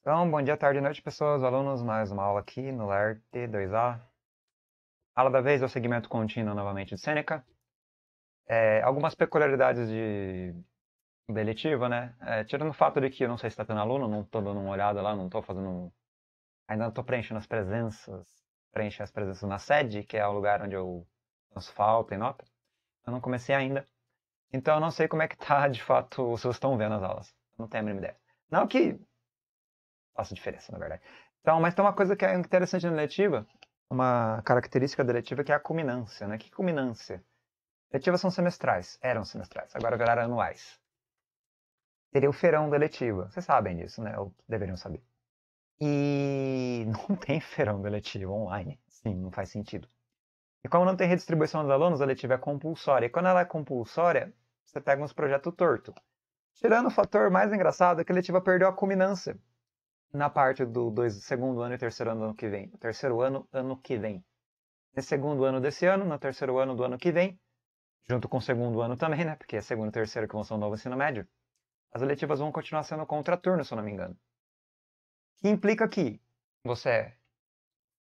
Então, bom dia, tarde e noite, pessoas, alunos. Mais uma aula aqui no LER 2 a Aula da vez é o segmento contínuo novamente de Seneca. É, algumas peculiaridades de deletiva, né? É, tirando o fato de que eu não sei se está tendo aluno, não estou dando uma olhada lá, não estou fazendo. Ainda não estou preenchendo as presenças, preenchendo as presenças na sede, que é o lugar onde eu faço falta e nota. Eu não comecei ainda. Então eu não sei como é que tá de fato, se vocês estão vendo as aulas. Não tenho a mínima ideia. Não que faça diferença, na verdade. Então, mas tem uma coisa que é interessante na letiva, uma característica da letiva que é a culminância, né? Que culminância? Letivas são semestrais, eram semestrais, agora viraram anuais. Seria o ferão da letiva, vocês sabem disso, né? Ou deveriam saber. E não tem ferão da letiva online, sim, não faz sentido. E como não tem redistribuição dos alunos, a letiva é compulsória. E quando ela é compulsória, você pega uns projetos torto. Tirando o fator mais engraçado é que a letiva perdeu a culminância na parte do dois, segundo ano e terceiro ano ano que vem. Terceiro ano, ano que vem. No segundo ano desse ano, no terceiro ano do ano que vem, junto com o segundo ano também, né? Porque é segundo e terceiro que vão ser o novo ensino médio. As eletivas vão continuar sendo contraturno, se eu não me engano. Que implica que você é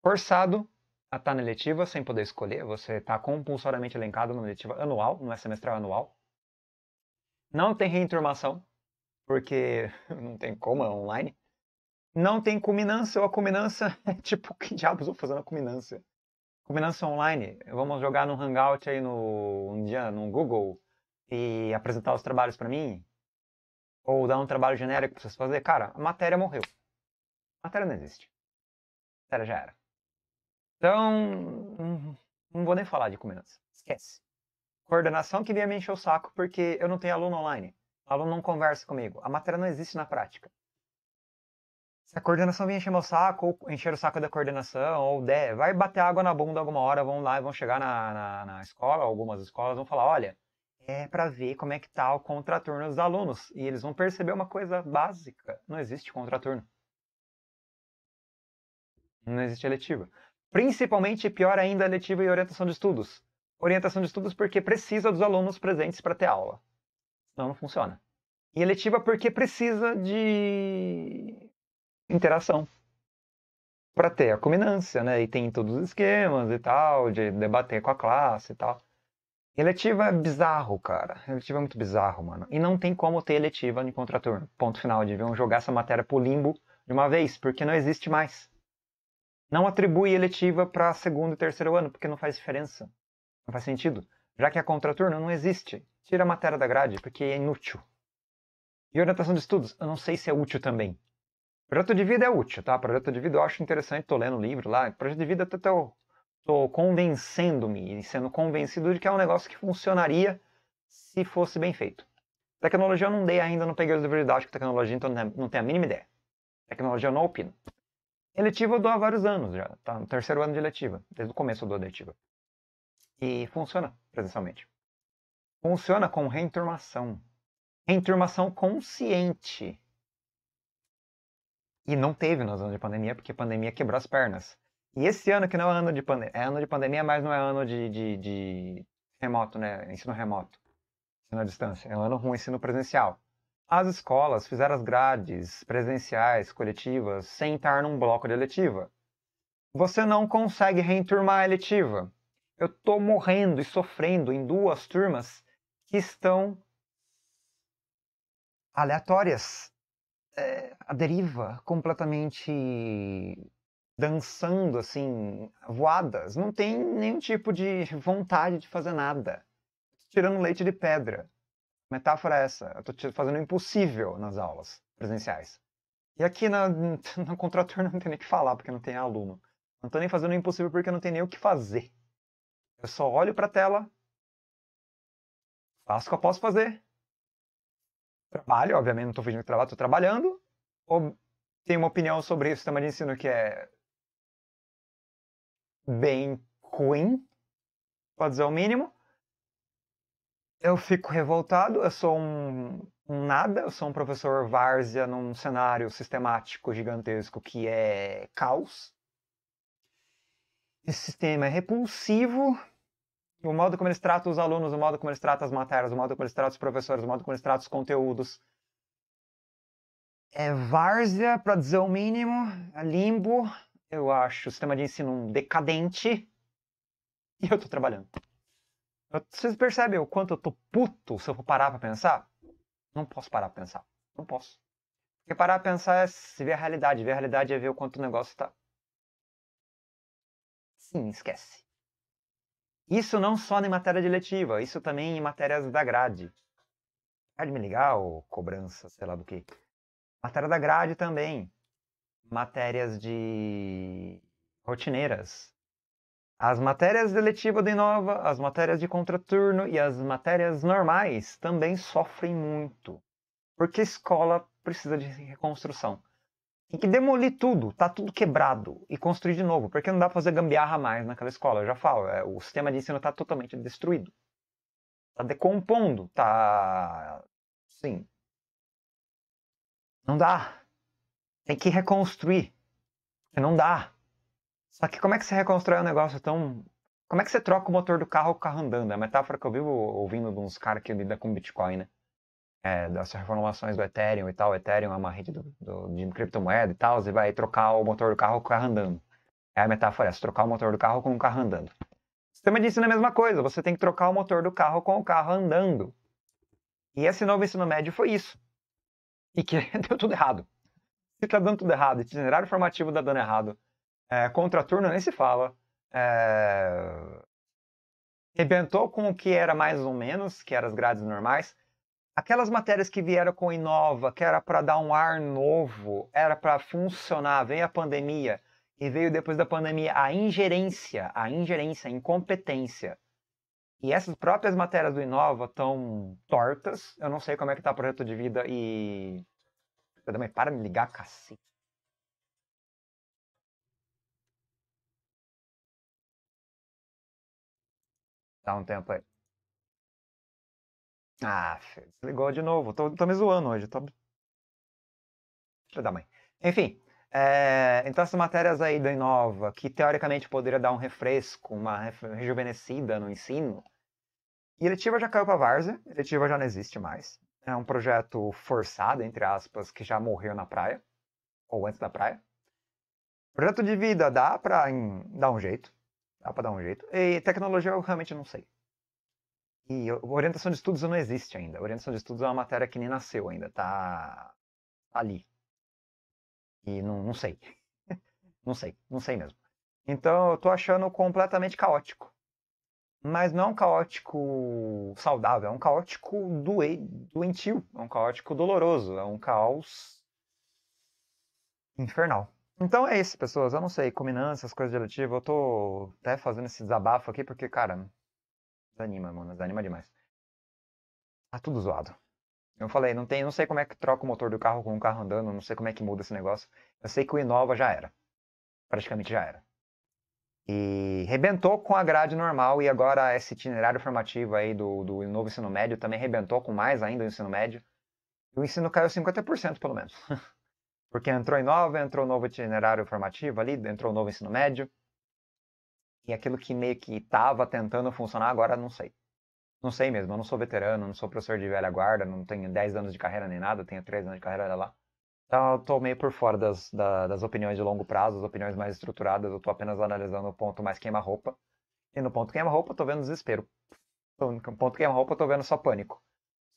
forçado a estar tá na eletiva sem poder escolher, você está compulsoriamente elencado na eletiva anual, não é semestral, anual. Não tem reinturmação, porque não tem como, é online não tem culminância, ou a culminância é tipo, que diabos eu vou fazer na culminância? Culminância online, vamos jogar num hangout aí no, um dia no Google e apresentar os trabalhos para mim? Ou dar um trabalho genérico pra vocês fazer? Cara, a matéria morreu. A matéria não existe. A matéria já era. Então, hum, não vou nem falar de culminância. Esquece. Coordenação que vinha me encher o saco porque eu não tenho aluno online. O aluno não conversa comigo. A matéria não existe na prática se a coordenação vem encher meu saco, ou encher o saco da coordenação, ou der, vai bater água na bunda alguma hora, vão lá e vão chegar na, na, na, escola, algumas escolas vão falar, olha, é para ver como é que tá o contraturno dos alunos. E eles vão perceber uma coisa básica, não existe contraturno. Não existe eletiva. Principalmente, pior ainda, eletiva e orientação de estudos. Orientação de estudos porque precisa dos alunos presentes para ter aula. Senão não funciona. E eletiva porque precisa de interação para ter a culminância, né? E tem todos os esquemas e tal, de debater com a classe e tal. Eletiva é bizarro, cara. Eletiva é muito bizarro, mano. E não tem como ter eletiva em contraturno. Ponto final. Deviam jogar essa matéria pro limbo de uma vez, porque não existe mais. Não atribui eletiva para segundo e terceiro ano, porque não faz diferença. Não faz sentido. Já que a é contraturno não existe. Tira a matéria da grade, porque é inútil. E orientação de estudos, eu não sei se é útil também. Projeto de vida é útil, tá? Projeto de vida eu acho interessante, tô lendo livro lá. Projeto de vida até tô, tô convencendo-me e sendo convencido de que é um negócio que funcionaria se fosse bem feito. Tecnologia eu não dei ainda, não peguei os livros didáticos de tecnologia, então não é, tenho a mínima ideia. Tecnologia eu não opino. Eletiva eu dou há vários anos já, tá? No terceiro ano de eletiva, desde o começo eu dou eletiva. E funciona presencialmente. Funciona com reenturmação. Reenturmação consciente e não teve nos anos de pandemia, porque a pandemia quebrou as pernas. E esse ano, que não é ano de pandemia, é ano de pandemia, mas não é ano de, de, de remoto, né? Ensino remoto, ensino à distância. É um ano ruim, ensino presencial. As escolas fizeram as grades presenciais, coletivas, sem estar num bloco de eletiva. Você não consegue reenturmar a eletiva. Eu tô morrendo e sofrendo em duas turmas que estão aleatórias é, deriva, completamente dançando assim, voadas, não tem nenhum tipo de vontade de fazer nada. Tirando leite de pedra. Metáfora é essa, eu tô fazendo o impossível nas aulas presenciais. E aqui na, na não tem nem o que falar, porque não tem aluno. Não tô nem fazendo o impossível porque não tem nem o que fazer. Eu só olho para a tela, faço o que eu posso fazer trabalho, obviamente não estou fingindo que trabalho, estou trabalhando, ou tem uma opinião sobre o sistema de ensino que é bem ruim, pode dizer o mínimo. Eu fico revoltado, eu sou um, um nada, eu sou um professor várzea num cenário sistemático gigantesco que é caos. Esse sistema é repulsivo, o modo como eles tratam os alunos, o modo como eles tratam as matérias, o modo como eles tratam os professores, o modo como eles tratam os conteúdos. É várzea, para dizer o mínimo, é limbo, eu acho o sistema de ensino decadente, e eu tô trabalhando. Vocês percebem o quanto eu tô puto se eu for parar pra pensar? Não posso parar pra pensar. Não posso. Porque parar pra pensar é se ver a realidade. Ver a realidade é ver o quanto o negócio tá. Sim, esquece. Isso não só em matéria de letiva, isso também em matérias da grade. Grade legal, cobrança, sei lá do que. Matéria da grade também. Matérias de rotineiras. As matérias de letiva de nova, as matérias de contraturno e as matérias normais também sofrem muito. Porque a escola precisa de reconstrução. Tem que demolir tudo, tá tudo quebrado e construir de novo, porque não dá para fazer gambiarra mais naquela escola. Eu já falo, é, o sistema de ensino tá totalmente destruído. Tá decompondo, tá. Sim. Não dá. Tem que reconstruir. Não dá. Só que como é que você reconstrói um negócio tão. Como é que você troca o motor do carro com o carro andando? É a metáfora que eu vivo ouvindo de uns caras que lidam com Bitcoin, né? é, das reformulações do Ethereum e tal. O Ethereum é uma rede do, do, de criptomoeda e tal. Você vai trocar o motor do carro com o carro andando. É a metáfora essa, trocar o motor do carro com o carro andando. O sistema de ensino é a mesma coisa. Você tem que trocar o motor do carro com o carro andando. E esse novo ensino médio foi isso. E que deu tudo errado. Se tá dando tudo errado, itinerário formativo tá dando errado, é, contraturno nem se fala, é... Rebentou com o que era mais ou menos, que eram as grades normais aquelas matérias que vieram com Inova, que era para dar um ar novo, era para funcionar, veio a pandemia e veio depois da pandemia a ingerência, a ingerência, a incompetência. E essas próprias matérias do Inova estão tortas. Eu não sei como é que tá o projeto de vida e. Eu também para me ligar, cacete. Dá um tempo aí. Ah, desligou de novo. Tô, tô me zoando hoje. Tô... Filha da mãe. Enfim, é, então essas matérias aí da Inova, que teoricamente poderia dar um refresco, uma rejuvenescida no ensino, e Eletiva já caiu pra várzea, Eletiva já não existe mais. É um projeto forçado, entre aspas, que já morreu na praia, ou antes da praia. Projeto de vida dá pra em, dar um jeito, dá pra dar um jeito. E tecnologia eu realmente não sei. E orientação de estudos não existe ainda. Orientação de estudos é uma matéria que nem nasceu ainda, tá ali. E não, não sei. não sei, não sei mesmo. Então eu tô achando completamente caótico. Mas não é um caótico saudável, é um caótico doe... doentio, é um caótico doloroso, é um caos infernal. Então é isso, pessoas. Eu não sei, culminância, as coisas de eletivo, eu tô até fazendo esse desabafo aqui porque, cara, Desanima, mano. Desanima demais. Tá tudo zoado. Eu falei, não, tem, não sei como é que troca o motor do carro com o carro andando, não sei como é que muda esse negócio. Eu sei que o Inova já era. Praticamente já era. E rebentou com a grade normal e agora esse itinerário formativo aí do, do novo ensino médio também rebentou com mais ainda o ensino médio. E o ensino caiu 50% pelo menos. Porque entrou Inova, entrou novo itinerário formativo ali, entrou novo ensino médio. E aquilo que meio que estava tentando funcionar, agora não sei. Não sei mesmo, eu não sou veterano, não sou professor de velha guarda, não tenho 10 anos de carreira nem nada, tenho 3 anos de carreira, olha lá. Então eu tô meio por fora das, das, das opiniões de longo prazo, as opiniões mais estruturadas, eu tô apenas analisando o ponto mais queima-roupa. E no ponto queima-roupa eu tô vendo desespero. No ponto queima-roupa eu tô vendo só pânico.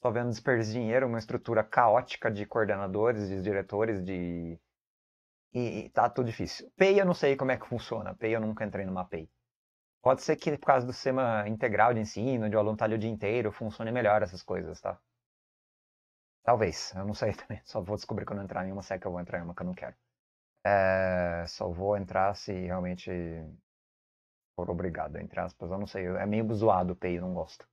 Tô vendo desperdício de dinheiro, uma estrutura caótica de coordenadores, de diretores, de... E, e tá tudo difícil. PEI eu não sei como é que funciona, PEI eu nunca entrei numa PEI. Pode ser que por causa do sistema integral de ensino, onde o aluno está ali o dia inteiro, funcione melhor essas coisas, tá? Talvez, eu não sei também. Só vou descobrir quando eu entrar em uma, se que eu vou entrar em uma que eu não quero. É, só vou entrar se realmente for obrigado, entre aspas. Eu não sei, é meio zoado o PI, não gosto.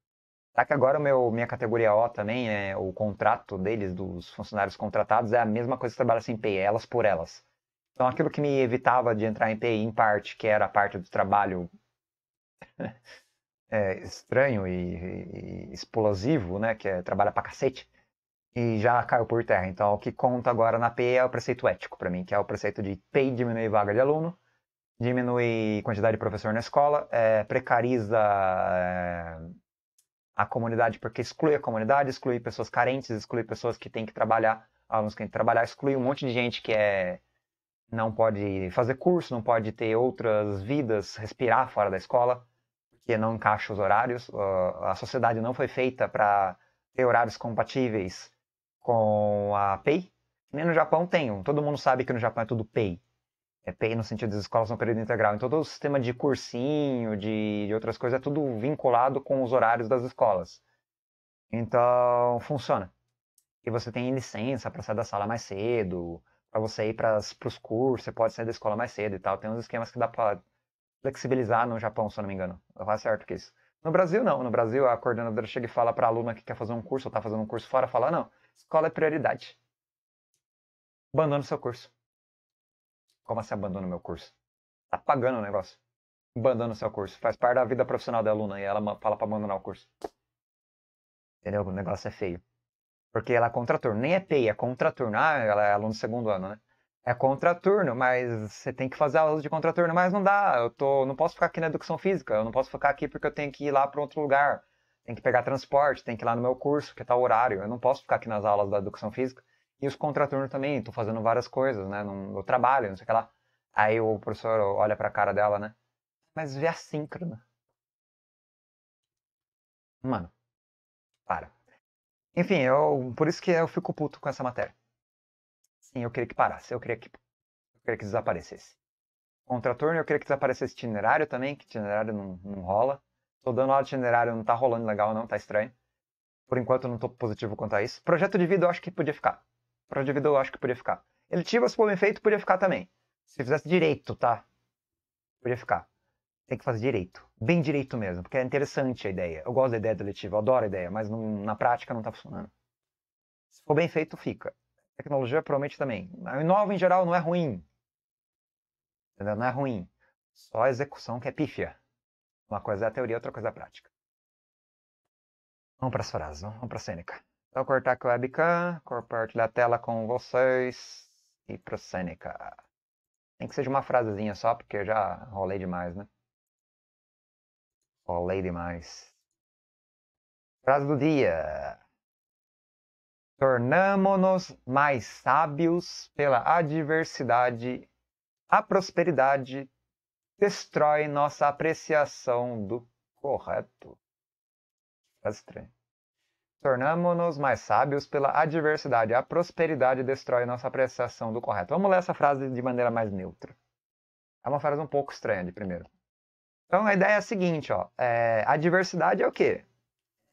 Tá que agora meu, minha categoria O também, é o contrato deles, dos funcionários contratados, é a mesma coisa que trabalha sem PI, é elas por elas. Então aquilo que me evitava de entrar em PI, em parte, que era a parte do trabalho é, estranho e, e, explosivo, né? Que é, trabalha pra cacete. E já caiu por terra. Então, o que conta agora na P é o preceito ético para mim, que é o preceito de pay diminui vaga de aluno, diminui quantidade de professor na escola, é, precariza eh, a comunidade, porque exclui a comunidade, exclui pessoas carentes, exclui pessoas que têm que trabalhar, alunos que têm que trabalhar, exclui um monte de gente que é não pode fazer curso, não pode ter outras vidas, respirar fora da escola, porque não encaixa os horários. Ah, a sociedade não foi feita para ter horários compatíveis com a PEI. Nem no Japão tem. Todo mundo sabe que no Japão é tudo PEI. É PEI no sentido das escolas no período integral. Então todo o sistema de cursinho, de, de outras coisas, é tudo vinculado com os horários das escolas. Então funciona. E você tem licença para sair da sala mais cedo para você ir para os cursos, você pode sair da escola mais cedo e tal. Tem uns esquemas que dá para flexibilizar no Japão, se eu não me engano. Eu faço certo que isso. No Brasil, não. No Brasil, a coordenadora chega e fala para a aluna que quer fazer um curso ou está fazendo um curso fora, fala, não, escola é prioridade. Abandona o seu curso. Como assim abandona o meu curso? Tá pagando o negócio. Abandona o seu curso. Faz parte da vida profissional da aluna e ela fala para abandonar o curso. Entendeu? O negócio é feio. Porque ela é contraturno, nem é TI, é contraturno. Ah, ela é aluno do segundo ano, né? É contraturno, mas você tem que fazer aulas de contraturno, mas não dá. Eu tô, não posso ficar aqui na educação física, eu não posso ficar aqui porque eu tenho que ir lá para outro lugar. Tem que pegar transporte, tem que ir lá no meu curso, que é tá o horário. Eu não posso ficar aqui nas aulas da educação física. E os contraturnos também, tô fazendo várias coisas, né? No, trabalho, não sei o que lá. Aí o professor olha para a cara dela, né? Mas vê síncrona. Mano, enfim, eu, por isso que eu fico puto com essa matéria. Sim, eu queria que parasse, eu queria que, eu queria que desaparecesse. Contraturno, eu queria que desaparecesse itinerário também, que itinerário não, não rola. Tô dando aula de itinerário, não tá rolando legal não, tá estranho. Por enquanto eu não tô positivo quanto a isso. Projeto de vida eu acho que podia ficar. Projeto de vida eu acho que podia ficar. Ele tivesse por bem feito podia ficar também. Se fizesse direito, tá? Podia ficar tem que fazer direito. Bem direito mesmo, porque é interessante a ideia. Eu gosto da ideia do letivo, eu adoro a ideia, mas não, na prática não está funcionando. Se for bem feito, fica. tecnologia promete também. A inova em geral, não é ruim. Entendeu? Não é ruim. Só a execução que é pífia. Uma coisa é a teoria, outra coisa é a prática. Vamos para as frases, vamos para a Seneca. Então, vou cortar aqui o webcam, compartilhar a tela com vocês e para Seneca. Tem que seja uma frasezinha só, porque já rolei demais, né? Falei demais. Frase do dia. Tornamo-nos mais sábios pela adversidade. A prosperidade destrói nossa apreciação do correto. Frase estranha. Tornamo-nos mais sábios pela adversidade. A prosperidade destrói nossa apreciação do correto. Vamos ler essa frase de maneira mais neutra. É uma frase um pouco estranha de primeiro. Então a ideia é a seguinte, ó. É, a diversidade é o quê?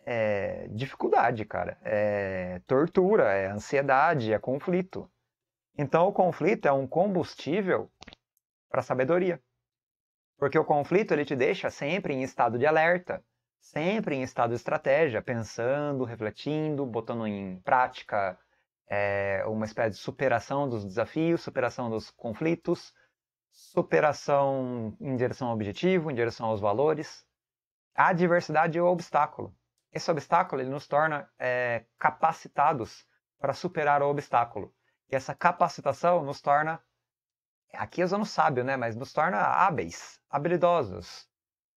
É dificuldade, cara. É tortura, é ansiedade, é conflito. Então o conflito é um combustível para sabedoria. Porque o conflito ele te deixa sempre em estado de alerta, sempre em estado de estratégia, pensando, refletindo, botando em prática é, uma espécie de superação dos desafios, superação dos conflitos, superação em direção ao objetivo, em direção aos valores. A adversidade é o obstáculo. Esse obstáculo ele nos torna é, capacitados para superar o obstáculo. E essa capacitação nos torna, aqui eu não sábio, né? Mas nos torna hábeis, habilidosos,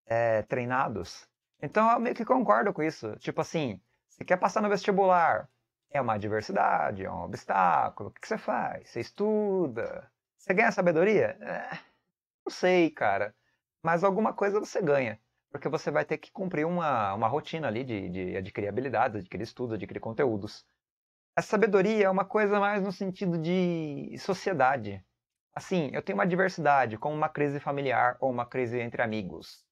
é, treinados. Então eu meio que concordo com isso. Tipo assim, você quer passar no vestibular, é uma adversidade, é um obstáculo. O que você faz? Você estuda, você ganha sabedoria? É, não sei, cara. Mas alguma coisa você ganha. Porque você vai ter que cumprir uma, uma rotina ali de, de adquirir habilidades, adquirir estudos, adquirir conteúdos. A sabedoria é uma coisa mais no sentido de sociedade. Assim, eu tenho uma diversidade, como uma crise familiar ou uma crise entre amigos.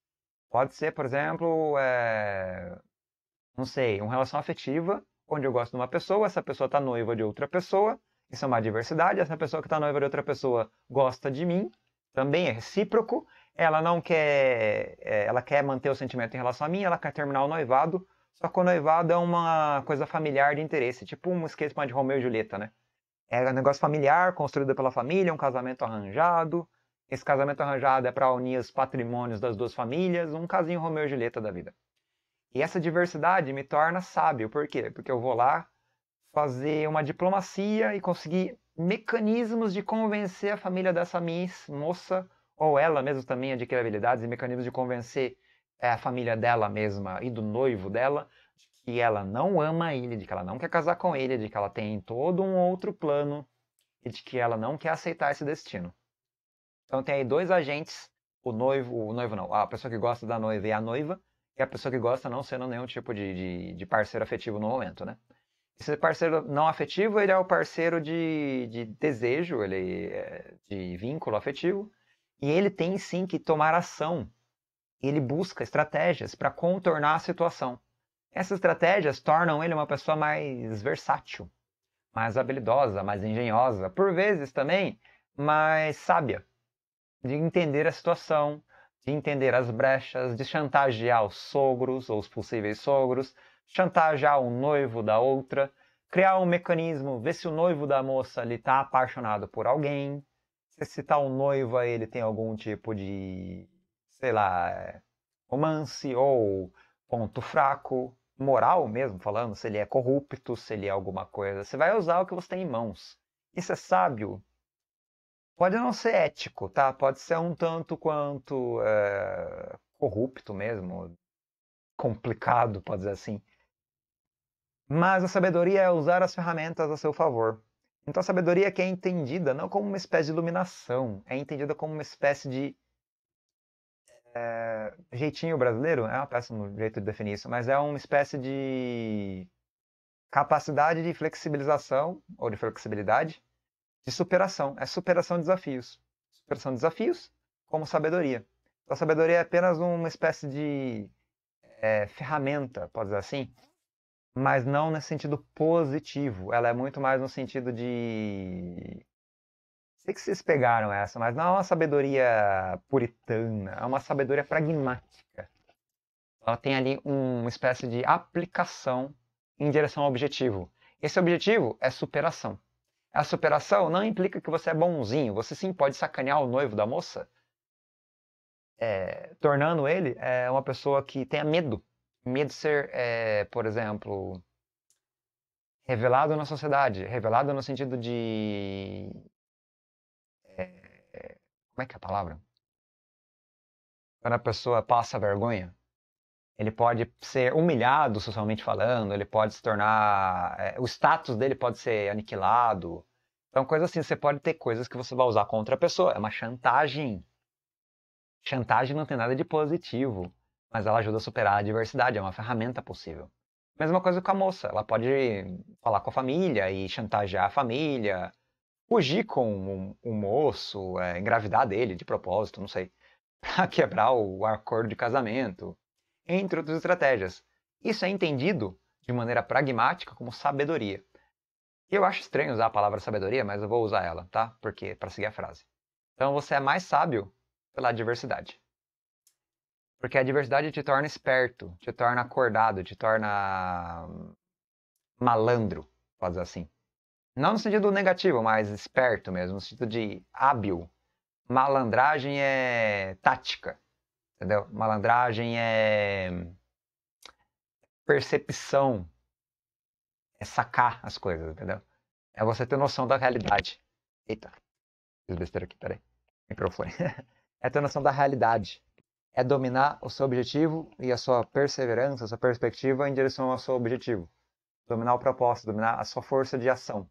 Pode ser, por exemplo, é... não sei, uma relação afetiva, onde eu gosto de uma pessoa, essa pessoa está noiva de outra pessoa, isso é uma diversidade, essa pessoa que está noiva de outra pessoa gosta de mim, também é recíproco, ela não quer, é, ela quer manter o sentimento em relação a mim, ela quer terminar o noivado, só que o noivado é uma coisa familiar de interesse, tipo um esquema de Romeu e Julieta, né? É um negócio familiar, construído pela família, um casamento arranjado. Esse casamento arranjado é para unir os patrimônios das duas famílias, um casinho Romeu e Julieta da vida. E essa diversidade me torna sábio, por quê? Porque eu vou lá, fazer uma diplomacia e conseguir mecanismos de convencer a família dessa miss, moça, ou ela mesma também adquirir habilidades e mecanismos de convencer eh, a família dela mesma e do noivo dela de que ela não ama ele, de que ela não quer casar com ele, de que ela tem todo um outro plano e de que ela não quer aceitar esse destino. Então tem aí dois agentes, o noivo, o noivo não, a pessoa que gosta da noiva e a noiva, e a pessoa que gosta não sendo nenhum tipo de, de, de parceiro afetivo no momento, né? Esse parceiro não afetivo, ele é o parceiro de, de desejo, ele é de vínculo afetivo, e ele tem sim que tomar ação. Ele busca estratégias para contornar a situação. Essas estratégias tornam ele uma pessoa mais versátil, mais habilidosa, mais engenhosa, por vezes também mais sábia, de entender a situação, de entender as brechas, de chantagear os sogros ou os possíveis sogros, chantagear o noivo da outra, criar um mecanismo, ver se o noivo da moça ele tá apaixonado por alguém, se esse tal tá noivo aí ele tem algum tipo de, sei lá, romance ou ponto fraco, moral mesmo falando, se ele é corrupto, se ele é alguma coisa. Você vai usar o que você tem em mãos. Isso é sábio? Pode não ser ético, tá? Pode ser um tanto quanto é, corrupto mesmo, complicado, pode dizer assim. Mas a sabedoria é usar as ferramentas a seu favor. Então a sabedoria que é entendida não como uma espécie de iluminação, é entendida como uma espécie de é, jeitinho brasileiro, é um péssimo jeito de definir isso, mas é uma espécie de capacidade de flexibilização ou de flexibilidade de superação, é superação de desafios. Superação de desafios como sabedoria. Então, a sabedoria é apenas uma espécie de é, ferramenta, pode dizer assim, mas não nesse sentido positivo. Ela é muito mais no sentido de. Sei que vocês pegaram essa, mas não é uma sabedoria puritana, é uma sabedoria pragmática. Ela tem ali uma espécie de aplicação em direção ao objetivo. Esse objetivo é superação. A superação não implica que você é bonzinho. Você sim pode sacanear o noivo da moça, é, tornando ele é, uma pessoa que tenha medo Midser é, por exemplo, revelado na sociedade, revelado no sentido de. É, como é que é a palavra? Quando a pessoa passa vergonha, ele pode ser humilhado socialmente falando, ele pode se tornar. É, o status dele pode ser aniquilado. Então, coisa assim, você pode ter coisas que você vai usar contra a pessoa. É uma chantagem. Chantagem não tem nada de positivo mas ela ajuda a superar a adversidade, é uma ferramenta possível. Mesma coisa com a moça, ela pode falar com a família e chantagear a família, fugir com o um, um moço, é, engravidar dele de propósito, não sei, para quebrar o acordo de casamento, entre outras estratégias. Isso é entendido de maneira pragmática como sabedoria. Eu acho estranho usar a palavra sabedoria, mas eu vou usar ela, tá? Porque para seguir a frase. Então você é mais sábio pela adversidade. Porque a diversidade te torna esperto, te torna acordado, te torna malandro, pode dizer assim. Não no sentido negativo, mas esperto mesmo, no sentido de hábil. Malandragem é tática, entendeu? Malandragem é percepção, é sacar as coisas, entendeu? É você ter noção da realidade. Eita, fiz besteira aqui, peraí. Microfone. é ter noção da realidade é dominar o seu objetivo e a sua perseverança, a sua perspectiva em direção ao seu objetivo. Dominar o propósito, dominar a sua força de ação.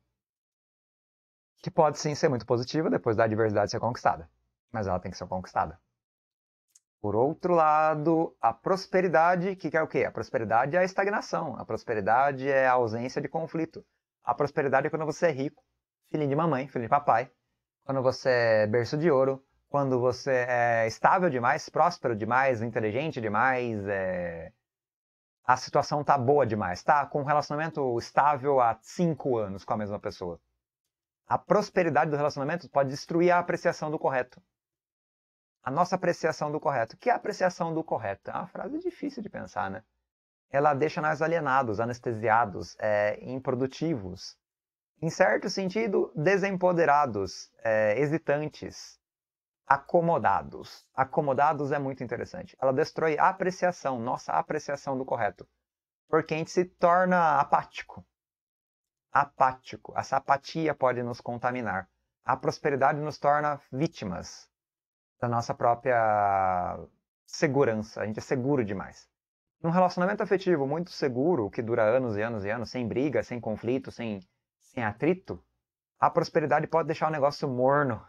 Que pode sim ser muito positiva depois da adversidade ser conquistada, mas ela tem que ser conquistada. Por outro lado, a prosperidade, que é o quê? A prosperidade é a estagnação, a prosperidade é a ausência de conflito. A prosperidade é quando você é rico, filhinho de mamãe, filhinho de papai, quando você é berço de ouro, quando você é estável demais, próspero demais, inteligente demais, é... a situação tá boa demais, tá com um relacionamento estável há cinco anos com a mesma pessoa. A prosperidade do relacionamento pode destruir a apreciação do correto. A nossa apreciação do correto. O que é a apreciação do correto? É uma frase difícil de pensar, né? Ela deixa nós alienados, anestesiados, é, improdutivos. Em certo sentido, desempoderados, é, hesitantes, acomodados. Acomodados é muito interessante. Ela destrói a apreciação, nossa apreciação do correto. Porque a gente se torna apático. Apático. Essa apatia pode nos contaminar. A prosperidade nos torna vítimas da nossa própria segurança. A gente é seguro demais. Num relacionamento afetivo muito seguro, que dura anos e anos e anos, sem briga, sem conflito, sem, sem atrito, a prosperidade pode deixar o negócio morno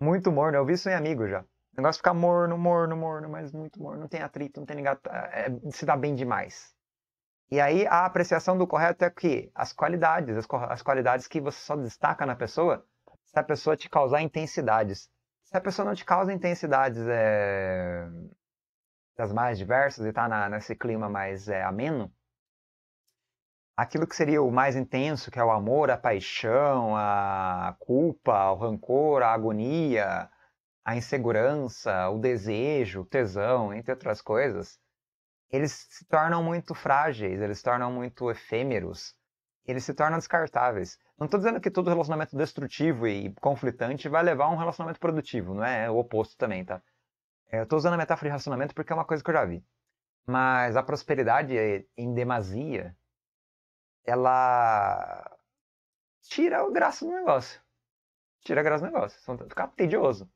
muito morno. Eu vi isso em amigo já. O negócio é fica morno, morno, morno, mas muito morno. Não tem atrito, não tem ligado É, se dá bem demais. E aí a apreciação do correto é que as qualidades, as, as qualidades que você só destaca na pessoa, se a pessoa te causar intensidades. Se a pessoa não te causa intensidades é... das mais diversas e tá na, nesse clima mais é, ameno, aquilo que seria o mais intenso, que é o amor, a paixão, a culpa, o rancor, a agonia, a insegurança, o desejo, o tesão, entre outras coisas, eles se tornam muito frágeis, eles se tornam muito efêmeros, eles se tornam descartáveis. Não estou dizendo que todo relacionamento destrutivo e conflitante vai levar a um relacionamento produtivo, não é? é o oposto também, tá? É, eu estou usando a metáfora de relacionamento porque é uma coisa que eu já vi. Mas a prosperidade é em demasia ela tira o graça do negócio. Tira a graça do negócio. É fica tedioso.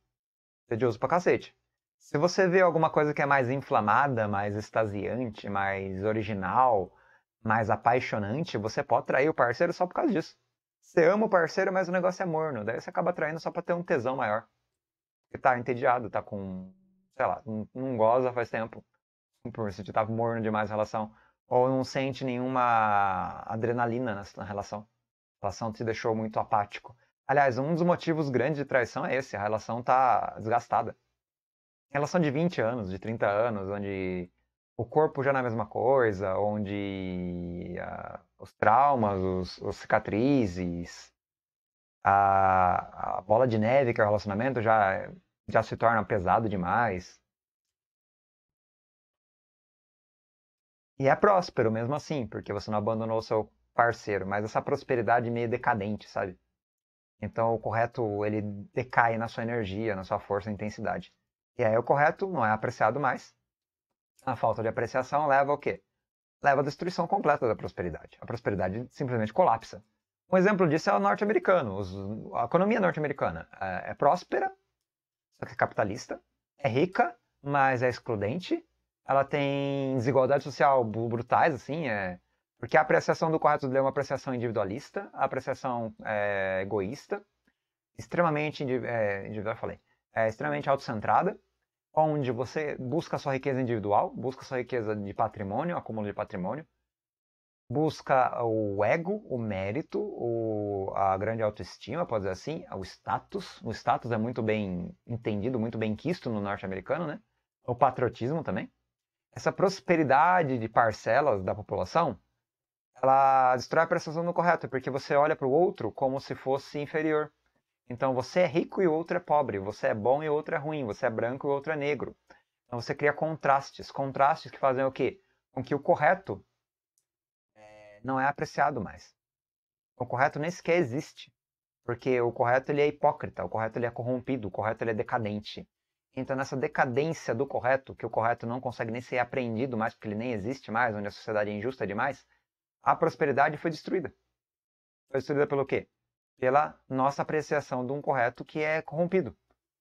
Tedioso pra cacete. Se você vê alguma coisa que é mais inflamada, mais extasiante, mais original, mais apaixonante, você pode trair o parceiro só por causa disso. Você ama o parceiro, mas o negócio é morno. Daí você acaba traindo só pra ter um tesão maior. Porque tá entediado, tá com. sei lá, não, goza faz tempo. Por isso, tava tá morno demais a relação. Ou não sente nenhuma adrenalina nessa relação? A relação te deixou muito apático. Aliás, um dos motivos grandes de traição é esse, a relação tá desgastada. Relação de 20 anos, de 30 anos, onde o corpo já não é a mesma coisa, onde ah, os traumas, os, os cicatrizes, a, a, bola de neve que é o relacionamento já, já se torna pesado demais. E é próspero mesmo assim, porque você não abandonou o seu parceiro, mas essa prosperidade meio decadente, sabe? Então o correto ele decai na sua energia, na sua força e intensidade. E aí o correto não é apreciado mais. A falta de apreciação leva ao quê? Leva à destruição completa da prosperidade. A prosperidade simplesmente colapsa. Um exemplo disso é o norte-americano. A economia norte-americana é, é próspera, só que é capitalista, é rica, mas é excludente, ela tem desigualdade social brutais, assim, é, porque a apreciação do quarto é uma apreciação individualista, a apreciação é, egoísta, extremamente, é, individual, falei, é, extremamente autocentrada, onde você busca sua riqueza individual, busca sua riqueza de patrimônio, acúmulo de patrimônio, busca o ego, o mérito, o, a grande autoestima, pode dizer assim, o status. O status é muito bem entendido, muito bem quisto no norte-americano, né? O patriotismo também essa prosperidade de parcelas da população, ela destrói a prestação do correto, porque você olha para o outro como se fosse inferior. Então você é rico e o outro é pobre, você é bom e o outro é ruim, você é branco e o outro é negro. Então você cria contrastes, contrastes que fazem o quê? Com que o correto é, não é apreciado mais. O correto nem sequer existe, porque o correto ele é hipócrita, o correto ele é corrompido, o correto ele é decadente entra nessa decadência do correto, que o correto não consegue nem ser apreendido mais, porque ele nem existe mais, onde a sociedade é injusta demais, a prosperidade foi destruída. Foi destruída pelo quê? Pela nossa apreciação de um correto que é corrompido.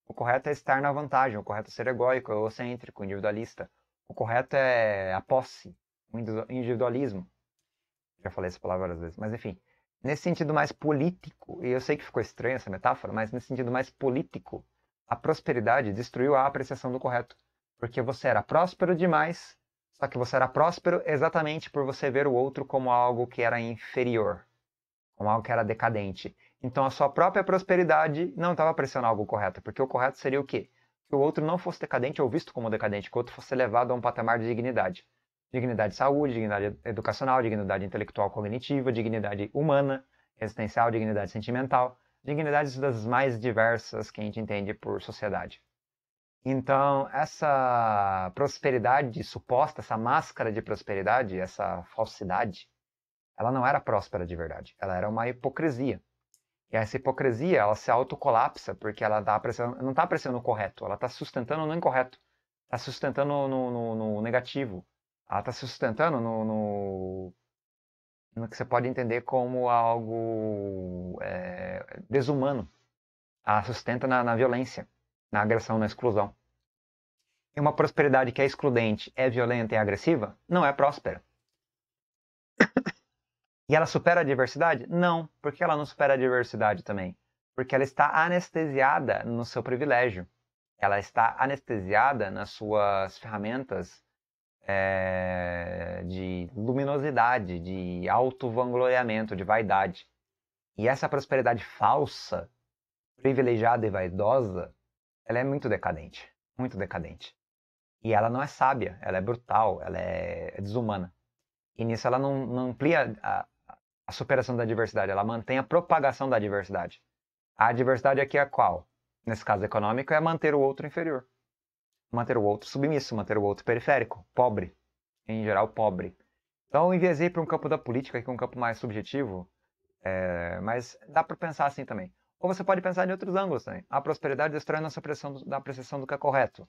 O correto é estar na vantagem, o correto é ser egoico, egocêntrico, individualista. O correto é a posse, o individualismo. Já falei essa palavra várias vezes, mas enfim. Nesse sentido mais político, e eu sei que ficou estranha essa metáfora, mas nesse sentido mais político, a prosperidade destruiu a apreciação do correto. Porque você era próspero demais, só que você era próspero exatamente por você ver o outro como algo que era inferior, como algo que era decadente. Então a sua própria prosperidade não estava apreciando algo correto, porque o correto seria o quê? Que o outro não fosse decadente ou visto como decadente, que o outro fosse levado a um patamar de dignidade. Dignidade de saúde, dignidade educacional, dignidade intelectual cognitiva, dignidade humana, existencial, dignidade sentimental dignidades das mais diversas que a gente entende por sociedade. Então, essa prosperidade suposta, essa máscara de prosperidade, essa falsidade, ela não era próspera de verdade, ela era uma hipocrisia. E essa hipocrisia, ela se autocolapsa, porque ela tá não está aparecendo o correto, ela está sustentando no incorreto, está sustentando no, no, no, negativo, ela está sustentando no, no no que você pode entender como algo é, desumano. Ela sustenta na, na violência, na agressão, na exclusão. E uma prosperidade que é excludente, é violenta e agressiva, não é próspera. E ela supera a diversidade? Não, porque ela não supera a diversidade também. Porque ela está anestesiada no seu privilégio. Ela está anestesiada nas suas ferramentas é, de luminosidade, de auto-vangloriamento, de vaidade. E essa prosperidade falsa, privilegiada e vaidosa, ela é muito decadente, muito decadente. E ela não é sábia, ela é brutal, ela é, é desumana. E nisso ela não, não amplia a, a superação da diversidade, ela mantém a propagação da diversidade. A diversidade aqui é qual? Nesse caso econômico, é manter o outro inferior manter o outro submisso, manter o outro periférico, pobre, em geral pobre. Então eu enviesei para um campo da política, que é um campo mais subjetivo, é, mas dá para pensar assim também. Ou você pode pensar de outros ângulos também. A prosperidade destrói nossa pressão da percepção do que é correto.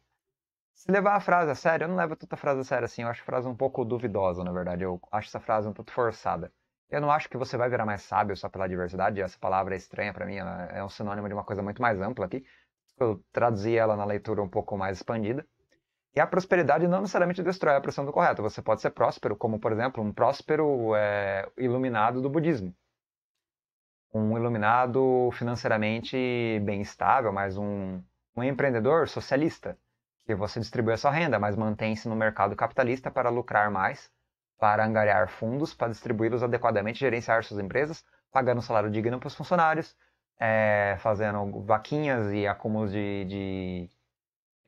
Se levar a frase a sério, eu não levo toda a frase a sério assim. Eu acho a frase um pouco duvidosa, na verdade. Eu acho essa frase um tanto forçada. Eu não acho que você vai virar mais sábio só pela diversidade. Essa palavra é estranha para mim. É, é um sinônimo de uma coisa muito mais ampla aqui eu traduzi ela na leitura um pouco mais expandida. E a prosperidade não necessariamente destrói a pressão do correto. Você pode ser próspero, como, por exemplo, um próspero é, iluminado do budismo. Um iluminado financeiramente bem estável, mas um, um empreendedor socialista, que você distribui a sua renda, mas mantém-se no mercado capitalista para lucrar mais, para angariar fundos, para distribuí-los adequadamente, gerenciar suas empresas, pagando um salário digno para os funcionários, é, fazendo vaquinhas e acúmulos de, de,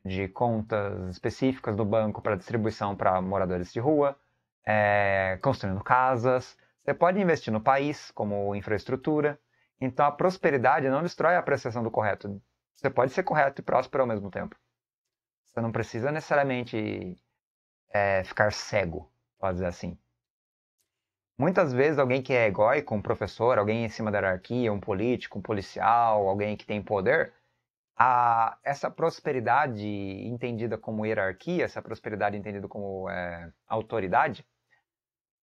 de contas específicas do banco para distribuição para moradores de rua, é, construindo casas. Você pode investir no país como infraestrutura. Então a prosperidade não destrói a apreciação do correto. Você pode ser correto e próspero ao mesmo tempo. Você não precisa necessariamente é, ficar cego, pode dizer assim. Muitas vezes alguém que é egóico, um professor, alguém em cima da hierarquia, um político, um policial, alguém que tem poder, a, essa prosperidade entendida como hierarquia, essa prosperidade entendida como é, autoridade,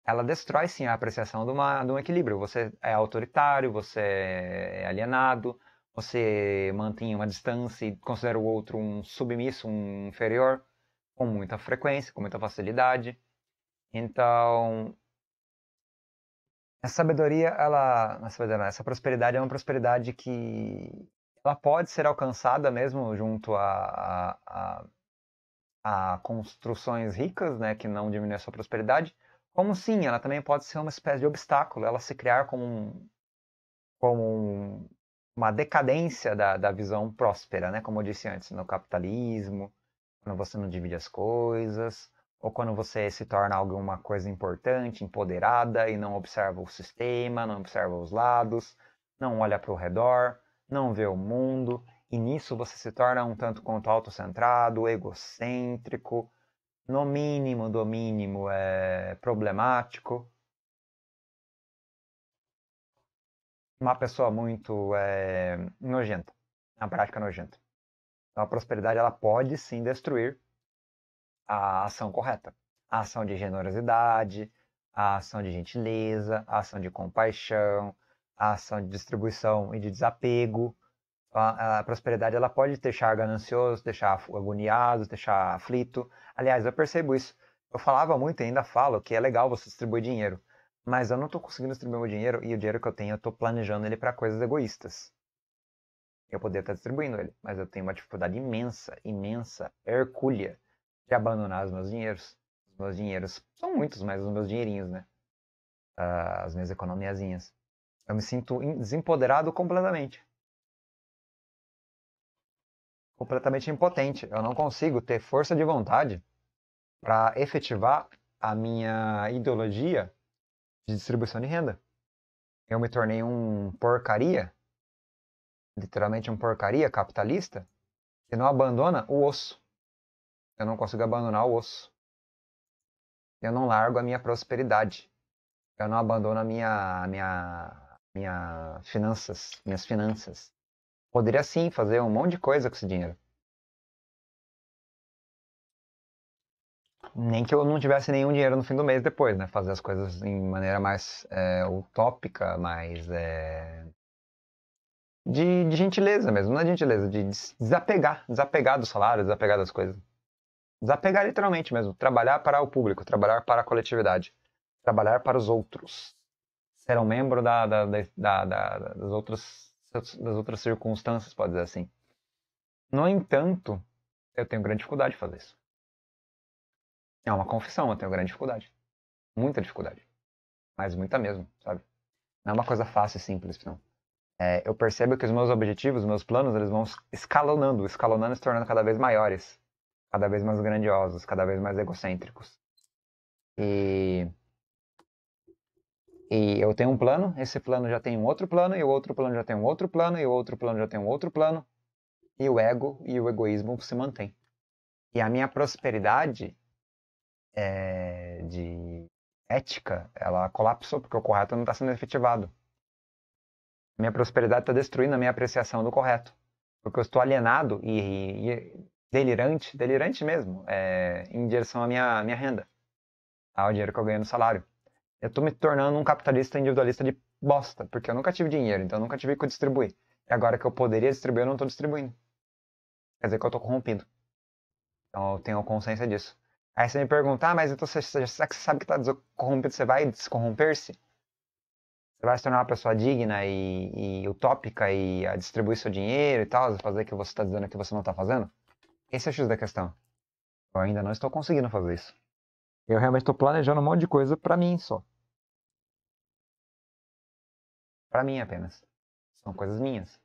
ela destrói sim a apreciação de, uma, de um equilíbrio. Você é autoritário, você é alienado, você mantém uma distância e considera o outro um submisso, um inferior, com muita frequência, com muita facilidade. Então, essa sabedoria, ela, sabedoria, essa prosperidade é uma prosperidade que ela pode ser alcançada mesmo junto a, a, a, a construções ricas, né, que não diminuem a sua prosperidade, como sim, ela também pode ser uma espécie de obstáculo, ela se criar como, um, como um, uma decadência da, da visão próspera, né? Como eu disse antes, no capitalismo, quando você não divide as coisas, ou quando você se torna alguma coisa importante, empoderada e não observa o sistema, não observa os lados, não olha para o redor, não vê o mundo, e nisso você se torna um tanto quanto autocentrado, egocêntrico, no mínimo do mínimo é problemático. Uma pessoa muito é, nojenta, na prática nojenta. Então a prosperidade ela pode sim destruir a ação correta. A ação de generosidade, a ação de gentileza, a ação de compaixão, a ação de distribuição e de desapego. A, a prosperidade ela pode deixar ganancioso, deixar agoniado, deixar aflito. Aliás, eu percebo isso. Eu falava muito e ainda falo que é legal você distribuir dinheiro, mas eu não estou conseguindo distribuir meu dinheiro e o dinheiro que eu tenho eu estou planejando ele para coisas egoístas. Eu poderia estar distribuindo ele, mas eu tenho uma dificuldade imensa, imensa, hercúlea de abandonar os meus dinheiros. Os meus dinheiros são muitos, mas os meus dinheirinhos, né? Uh, as minhas economiazinhas. Eu me sinto desempoderado completamente. Completamente impotente. Eu não consigo ter força de vontade para efetivar a minha ideologia de distribuição de renda. Eu me tornei um porcaria, literalmente um porcaria capitalista, que não abandona o osso. Eu não consigo abandonar o osso. Eu não largo a minha prosperidade. Eu não abandono a minha, minha, minha finanças, minhas finanças. Poderia sim fazer um monte de coisa com esse dinheiro. Nem que eu não tivesse nenhum dinheiro no fim do mês depois, né? Fazer as coisas de maneira mais é, utópica, mais. É... De, de, gentileza mesmo, não é gentileza, de desapegar, desapegar do salário, desapegar das coisas. Desapegar literalmente mesmo. Trabalhar para o público, trabalhar para a coletividade, trabalhar para os outros. Ser um membro da, da, da, das, outras, das outras circunstâncias, pode dizer assim. No entanto, eu tenho grande dificuldade de fazer isso. É uma confissão, eu tenho grande dificuldade. Muita dificuldade. Mas muita mesmo, sabe? Não é uma coisa fácil e simples, não. É, eu percebo que os meus objetivos, os meus planos, eles vão escalonando, escalonando e se tornando cada vez maiores cada vez mais grandiosos, cada vez mais egocêntricos. E e eu tenho um plano, esse plano já tem um outro plano, e o outro plano já tem um outro plano, e o outro plano já tem um outro plano, e o ego e o egoísmo se mantêm. E a minha prosperidade é, de ética, ela colapsou, porque o correto não está sendo efetivado. Minha prosperidade está destruindo a minha apreciação do correto, porque eu estou alienado e, e, delirante, delirante mesmo, é, em direção à minha, à minha renda, ao tá? dinheiro que eu ganho no salário. Eu tô me tornando um capitalista individualista de bosta, porque eu nunca tive dinheiro, então eu nunca tive que distribuir. E agora que eu poderia distribuir, eu não tô distribuindo. Quer dizer que eu tô corrompido. Então eu tenho consciência disso. Aí você me pergunta, ah, mas então você, que você sabe que tá corrompido, você vai descorromper-se? Você vai se tornar uma pessoa digna e, e utópica e a distribuir seu dinheiro e tal, fazer o que você está dizendo que você não está fazendo? Esse é o X da questão. Eu ainda não estou conseguindo fazer isso. Eu realmente estou planejando um monte de coisa para mim só. Para mim apenas. São coisas minhas.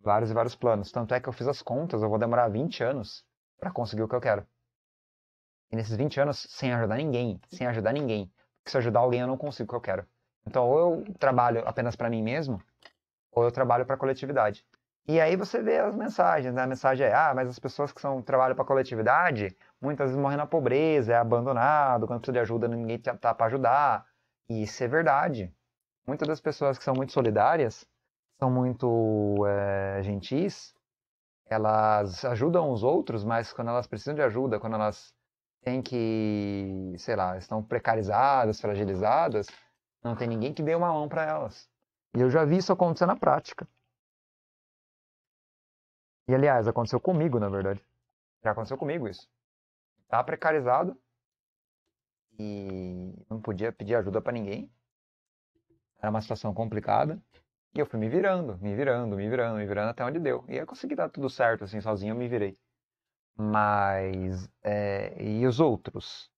Vários e vários planos. Tanto é que eu fiz as contas, eu vou demorar 20 anos para conseguir o que eu quero. E nesses 20 anos, sem ajudar ninguém, sem ajudar ninguém. Porque se ajudar alguém, eu não consigo o que eu quero. Então, ou eu trabalho apenas para mim mesmo, ou eu trabalho para a coletividade. E aí você vê as mensagens, né? A mensagem é, ah, mas as pessoas que são, trabalham para a coletividade, muitas vezes morrem na pobreza, é abandonado, quando precisa de ajuda ninguém tá, tá para ajudar. E isso é verdade. Muitas das pessoas que são muito solidárias, são muito é, gentis, elas ajudam os outros, mas quando elas precisam de ajuda, quando elas têm que, sei lá, estão precarizadas, fragilizadas, não tem ninguém que dê uma mão para elas. E eu já vi isso acontecer na prática. E aliás, aconteceu comigo, na verdade. Já aconteceu comigo isso. Tava tá precarizado e não podia pedir ajuda para ninguém. Era uma situação complicada. E eu fui me virando, me virando, me virando, me virando até onde deu. E eu consegui dar tudo certo, assim, sozinho eu me virei. Mas. É... e os outros?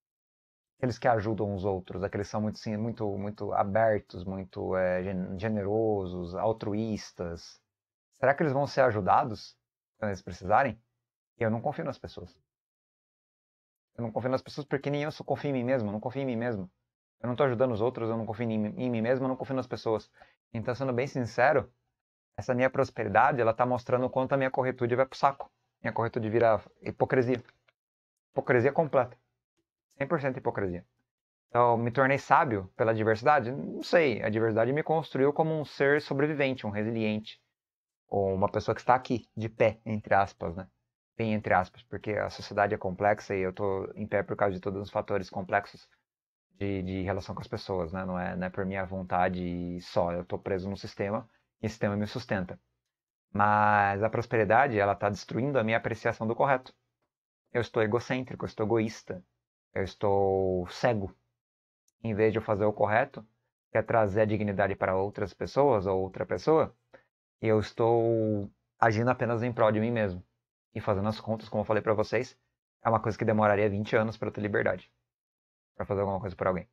Aqueles que ajudam os outros, aqueles que são muito, sim, muito, muito abertos, muito é, generosos, altruístas. Será que eles vão ser ajudados? quando eles precisarem, eu não confio nas pessoas. Eu não confio nas pessoas porque nem eu só confio em mim mesmo, eu não confio em mim mesmo. Eu não estou ajudando os outros, eu não confio em, em mim mesmo, eu não confio nas pessoas. Então, sendo bem sincero, essa minha prosperidade, ela tá mostrando o quanto a minha corretude vai pro saco. Minha corretude vira hipocrisia. Hipocrisia completa. 100% hipocrisia. Então, me tornei sábio pela diversidade? Não sei. A diversidade me construiu como um ser sobrevivente, um resiliente ou uma pessoa que está aqui, de pé, entre aspas, né? Bem entre aspas, porque a sociedade é complexa e eu estou em pé por causa de todos os fatores complexos de, de relação com as pessoas, né? Não é, não é por minha vontade só, eu estou preso num sistema e o sistema me sustenta. Mas a prosperidade, ela está destruindo a minha apreciação do correto. Eu estou egocêntrico, eu estou egoísta, eu estou cego. Em vez de eu fazer o correto, que é trazer a dignidade para outras pessoas ou outra pessoa, eu estou agindo apenas em prol de mim mesmo. E fazendo as contas, como eu falei para vocês, é uma coisa que demoraria 20 anos para ter liberdade. para fazer alguma coisa por alguém.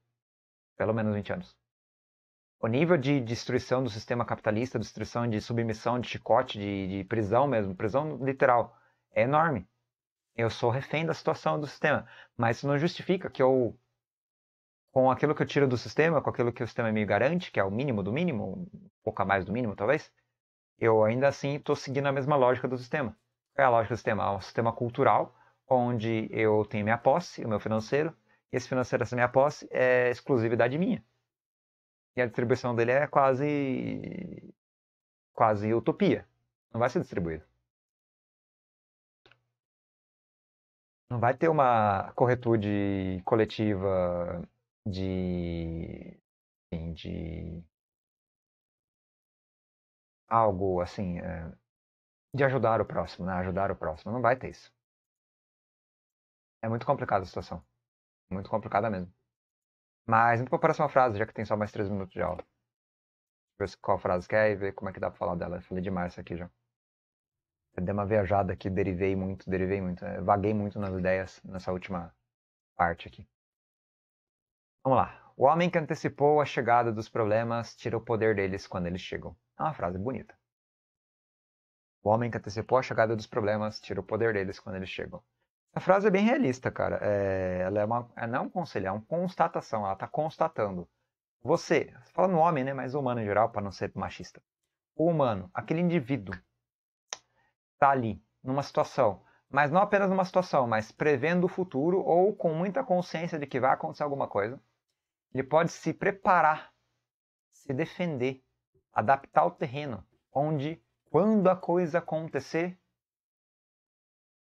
Pelo menos 20 anos. O nível de destruição do sistema capitalista, destruição de submissão, de chicote, de, de prisão mesmo, prisão literal, é enorme. Eu sou refém da situação do sistema. Mas isso não justifica que eu com aquilo que eu tiro do sistema, com aquilo que o sistema me garante, que é o mínimo do mínimo, um pouco a mais do mínimo, talvez, eu ainda assim estou seguindo a mesma lógica do sistema. Qual é a lógica do sistema? É um sistema cultural, onde eu tenho minha posse, o meu financeiro, e esse financeiro, essa minha posse, é exclusividade minha. E a distribuição dele é quase. quase utopia. Não vai ser distribuído. Não vai ter uma corretude coletiva de. de algo assim é, de ajudar o próximo, né? Ajudar o próximo. Não vai ter isso. É muito complicada a situação. Muito complicada mesmo. Mas indo para a próxima frase, já que tem só mais três minutos de aula. Ver qual frase que é e ver como é que dá para falar dela. Eu falei demais isso aqui já. Eu dei uma viajada aqui, derivei muito, derivei muito. Né? Vaguei muito nas ideias nessa última parte aqui. Vamos lá. O homem que antecipou a chegada dos problemas tira o poder deles quando eles chegam. É uma frase bonita. O homem que antecipou a chegada dos problemas tira o poder deles quando eles chegam. A frase é bem realista, cara. É, ela é uma, não é um conselho, é uma constatação. Ela está constatando. Você, falando homem, né, mas humano em geral, para não ser machista. O humano, aquele indivíduo, está ali, numa situação, mas não apenas numa situação, mas prevendo o futuro ou com muita consciência de que vai acontecer alguma coisa, ele pode se preparar, se defender, adaptar o terreno, onde, quando a coisa acontecer,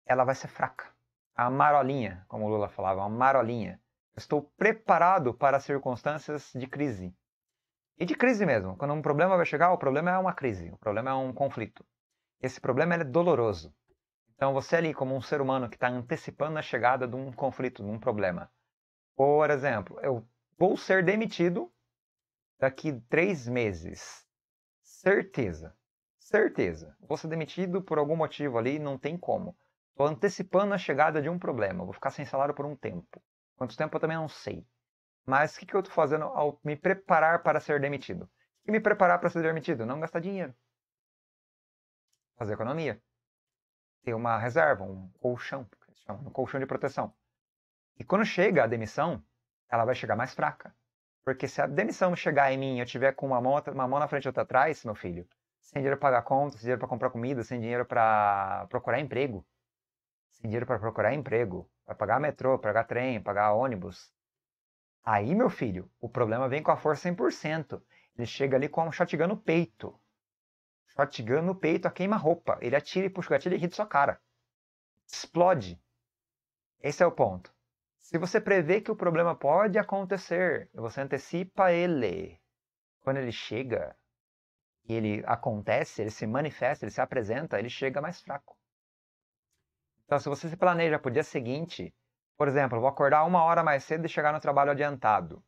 ela vai ser fraca. A marolinha, como o Lula falava, a marolinha. Estou preparado para circunstâncias de crise. E de crise mesmo. Quando um problema vai chegar, o problema é uma crise, o problema é um conflito. Esse problema é doloroso. Então você ali, como um ser humano que está antecipando a chegada de um conflito, de um problema. Por exemplo, eu vou ser demitido daqui três meses certeza, certeza, vou ser demitido por algum motivo ali, não tem como. Estou antecipando a chegada de um problema, vou ficar sem salário por um tempo. Quanto tempo eu também não sei. Mas o que, que eu estou fazendo ao me preparar para ser demitido? E me preparar para ser demitido? Não gastar dinheiro. Fazer economia. Ter uma reserva, um colchão, um colchão de proteção. E quando chega a demissão, ela vai chegar mais fraca. Porque se a demissão chegar em mim e eu tiver com uma mão, uma mão na frente e outra atrás, meu filho, sem dinheiro para pagar conta, sem dinheiro para comprar comida, sem dinheiro para procurar emprego, sem dinheiro para procurar emprego, para pagar metrô, pagar trem, pagar ônibus. Aí, meu filho, o problema vem com a força 100%. Ele chega ali com um shotgun no peito. Shotgun no peito, a queima-roupa. Ele atira e puxa o gatilho e ri de sua cara. Explode. Esse é o ponto. Se você prevê que o problema pode acontecer, você antecipa ele. Quando ele chega, e ele acontece, ele se manifesta, ele se apresenta, ele chega mais fraco. Então, se você se planeja para o dia seguinte, por exemplo, vou acordar uma hora mais cedo e chegar no trabalho adiantado.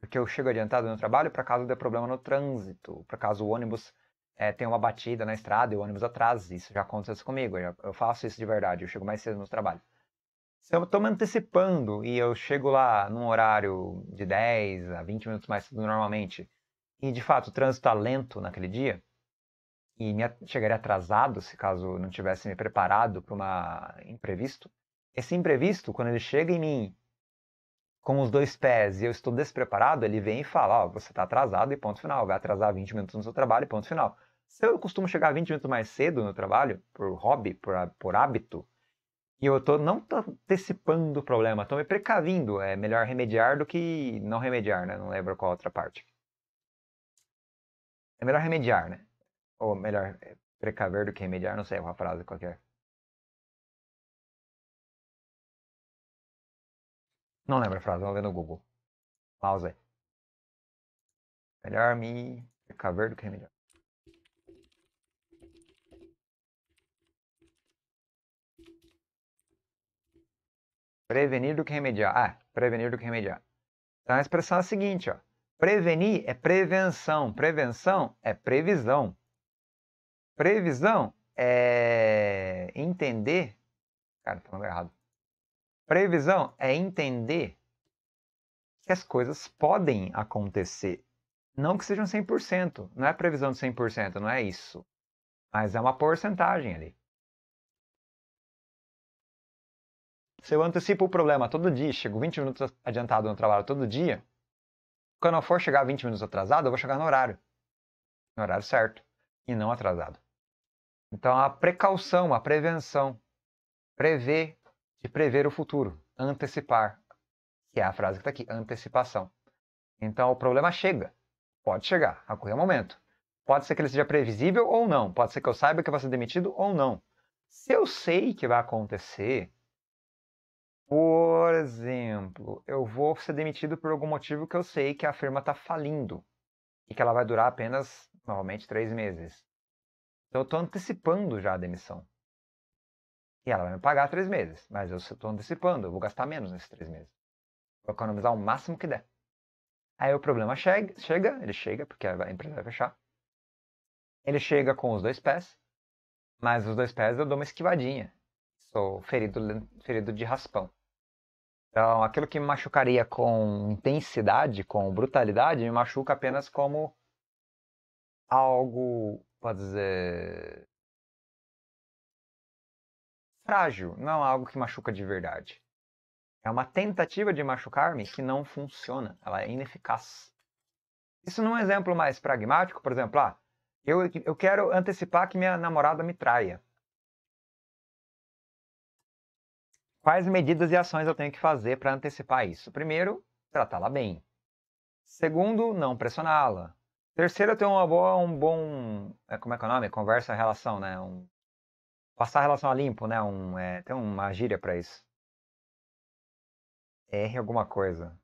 Porque eu chego adiantado no trabalho para caso dê problema no trânsito, para caso o ônibus é, eh, tenha uma batida na estrada e o ônibus atrase. Isso já acontece comigo, eu faço isso de verdade, eu chego mais cedo no trabalho. Se eu estou me antecipando e eu chego lá num horário de 10 a 20 minutos mais cedo normalmente, e de fato o trânsito está lento naquele dia, e me chegaria atrasado se caso não tivesse me preparado para uma imprevisto, esse imprevisto, quando ele chega em mim com os dois pés e eu estou despreparado, ele vem e fala: Ó, oh, você está atrasado e ponto final. Vai atrasar 20 minutos no seu trabalho e ponto final. Se eu costumo chegar 20 minutos mais cedo no trabalho, por hobby, por, por hábito, e eu tô não tô tá antecipando o problema, tô me precavindo. É melhor remediar do que não remediar, né? Não lembro qual outra parte. É melhor remediar, né? Ou melhor, é, precaver do que remediar, não sei, uma frase qualquer. Não lembro a frase, vou ler no Google. Mouse. Melhor me precaver do que remediar. Prevenir do que remediar. Ah, prevenir do que remediar. Então a expressão é a seguinte, ó. Prevenir é prevenção, prevenção é previsão. Previsão é entender. Cara, tô falando errado. Previsão é entender que as coisas podem acontecer. Não que sejam 100%, não é previsão de 100%, não é isso. Mas é uma porcentagem ali. Se eu antecipo o problema todo dia, chego 20 minutos adiantado no trabalho todo dia, quando eu for chegar 20 minutos atrasado, eu vou chegar no horário. No horário certo. E não atrasado. Então a precaução, a prevenção, prever e prever o futuro, antecipar, que é a frase que está aqui, antecipação. Então o problema chega, pode chegar, a qualquer momento. Pode ser que ele seja previsível ou não, pode ser que eu saiba que eu vou ser demitido ou não. Se eu sei que vai acontecer, por exemplo, eu vou ser demitido por algum motivo que eu sei que a firma está falindo e que ela vai durar apenas, normalmente, três meses. Então eu estou antecipando já a demissão. E ela vai me pagar três meses, mas eu estou antecipando, eu vou gastar menos nesses três meses. Vou economizar o máximo que der. Aí o problema chega, chega ele chega, porque a empresa vai fechar. Ele chega com os dois pés, mas os dois pés eu dou uma esquivadinha. Sou ferido, ferido de raspão. Então, aquilo que me machucaria com intensidade, com brutalidade, me machuca apenas como algo, pode dizer, frágil, não algo que machuca de verdade. É uma tentativa de machucar-me que não funciona, ela é ineficaz. Isso num é exemplo mais pragmático, por exemplo, ah, eu, eu quero antecipar que minha namorada me traia. Quais medidas e ações eu tenho que fazer para antecipar isso? Primeiro, tratá-la bem. Segundo, não pressioná-la. Terceiro, ter uma boa, um bom, eh, como é que é o nome? Conversa, relação, né? Um, passar a relação a limpo, né? Um, é, tem uma gíria para isso. R alguma coisa.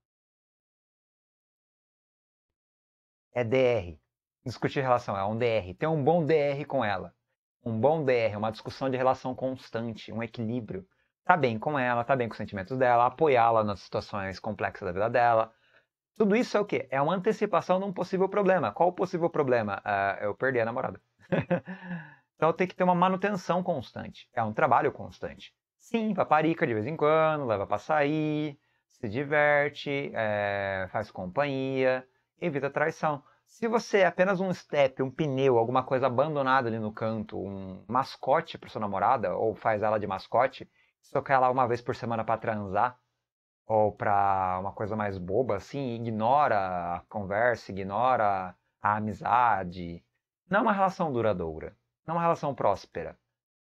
É DR. Discutir relação, é um DR. Ter um bom DR com ela. Um bom DR, uma discussão de relação constante, um equilíbrio tá bem com ela, tá bem com os sentimentos dela, apoiá-la nas situações complexas da vida dela. Tudo isso é o quê? É uma antecipação de um possível problema. Qual o possível problema? Uh, eu perdi a namorada. então tem que ter uma manutenção constante. É um trabalho constante. Sim, paparica de vez em quando, leva pra sair, se diverte, é, faz companhia, evita traição. Se você é apenas um step, um pneu, alguma coisa abandonada ali no canto, um mascote para sua namorada, ou faz ela de mascote, só quer lá uma vez por semana para transar ou para uma coisa mais boba, assim, ignora a conversa, ignora a amizade. Não é uma relação duradoura, não é uma relação próspera.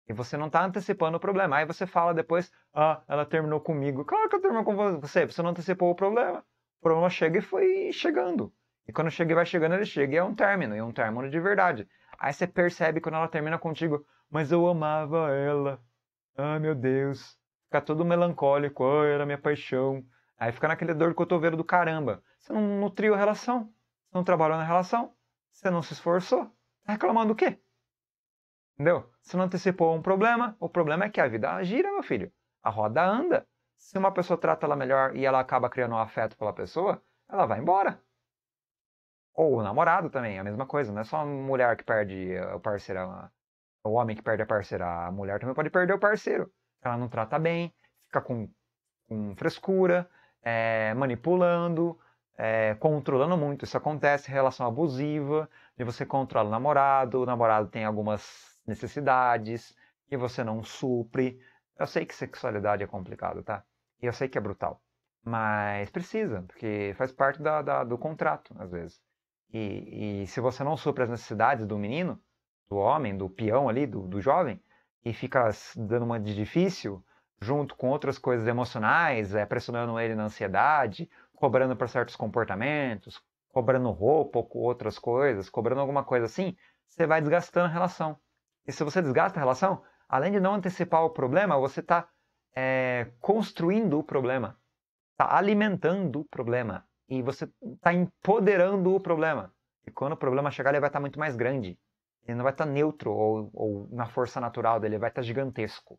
E você não está antecipando o problema. Aí você fala depois, ah, ela terminou comigo. Claro que eu terminou com você, você não antecipou o problema. O problema chega e foi chegando. E quando chega e vai chegando, ele chega e é um término, e é um término de verdade. Aí você percebe quando ela termina contigo, mas eu amava ela. Ah, meu Deus. Ficar todo melancólico, ah, era minha paixão. Aí fica naquele dor de cotovelo do caramba. Você não nutriu a relação, você não trabalhou na relação, você não se esforçou. Tá reclamando do quê? Entendeu? Você não antecipou um problema, o problema é que a vida gira, meu filho. A roda anda. Se uma pessoa trata ela melhor e ela acaba criando um afeto pela pessoa, ela vai embora. Ou o namorado também, a mesma coisa. Não é só a mulher que perde eh, o parceirão. Né? O homem que perde a parceira, a mulher também pode perder o parceiro. Ela não trata bem, fica com, com frescura, é, manipulando, é, controlando muito. Isso acontece em relação abusiva, de você controla o namorado, o namorado tem algumas necessidades que você não supre. Eu sei que sexualidade é complicado, tá? E eu sei que é brutal. Mas precisa, porque faz parte da, da, do contrato, às vezes. E, e se você não supre as necessidades do menino, do homem, do peão ali, do, do jovem, e fica dando uma de difícil, junto com outras coisas emocionais, é, pressionando ele na ansiedade, cobrando para certos comportamentos, cobrando roupa ou outras coisas, cobrando alguma coisa assim, você vai desgastando a relação. E se você desgasta a relação, além de não antecipar o problema, você está é, eh, construindo o problema, está alimentando o problema e você está empoderando o problema. E quando o problema chegar, ele vai estar tá muito mais grande. Ele não vai estar tá neutro ou, ou, na força natural dele, ele vai estar tá gigantesco.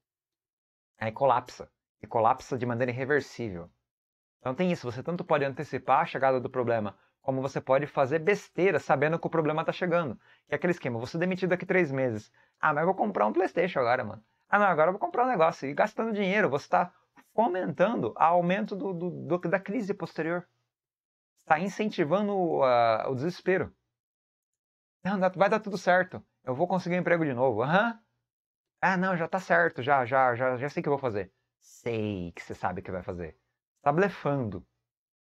Aí colapsa. E colapsa de maneira irreversível. Então tem isso, você tanto pode antecipar a chegada do problema, como você pode fazer besteira sabendo que o problema está chegando. Que é aquele esquema, você demitido daqui três meses. Ah, mas eu vou comprar um Playstation agora, mano. Ah não, agora eu vou comprar um negócio. E gastando dinheiro, você está fomentando o aumento do, do, do, da crise posterior. Está incentivando uh, o desespero. Não, vai dar tudo certo. Eu vou conseguir um emprego de novo. Aham. Uhum. Ah, não, já tá certo, já, já, já, já sei que eu vou fazer. Sei que você sabe que vai fazer. Tá blefando.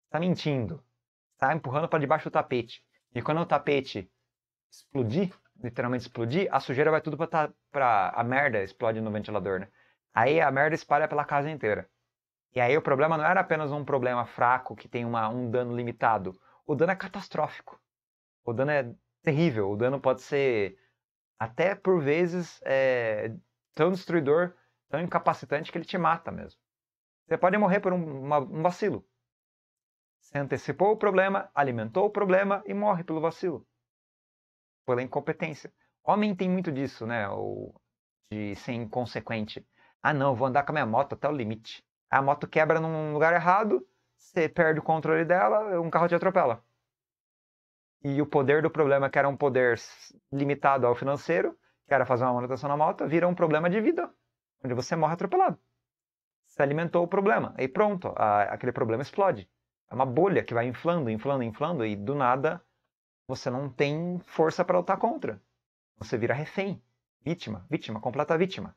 Tá mentindo. Tá empurrando para debaixo do tapete. E quando o tapete explodir, literalmente explodir, a sujeira vai tudo pra, ta... Tá, pra. A merda explode no ventilador, né? Aí a merda espalha pela casa inteira. E aí o problema não era apenas um problema fraco que tem uma, um dano limitado. O dano é catastrófico. O dano é terrível. O dano pode ser, até por vezes, é, tão destruidor, tão incapacitante que ele te mata mesmo. Você pode morrer por um, uma, um vacilo. Você antecipou o problema, alimentou o problema e morre pelo vacilo. Pela incompetência. Homem tem muito disso, né? O, de ser inconsequente. Ah, não, vou andar com a minha moto até o limite. A moto quebra num lugar errado, você perde o controle dela, um carro te atropela e o poder do problema, que era um poder limitado ao financeiro, que era fazer uma manutenção na moto, vira um problema de vida, onde você morre atropelado. Se alimentou o problema, e pronto, a, aquele problema explode. É uma bolha que vai inflando, inflando, inflando, e do nada você não tem força para lutar contra. Você vira refém, vítima, vítima, completa vítima.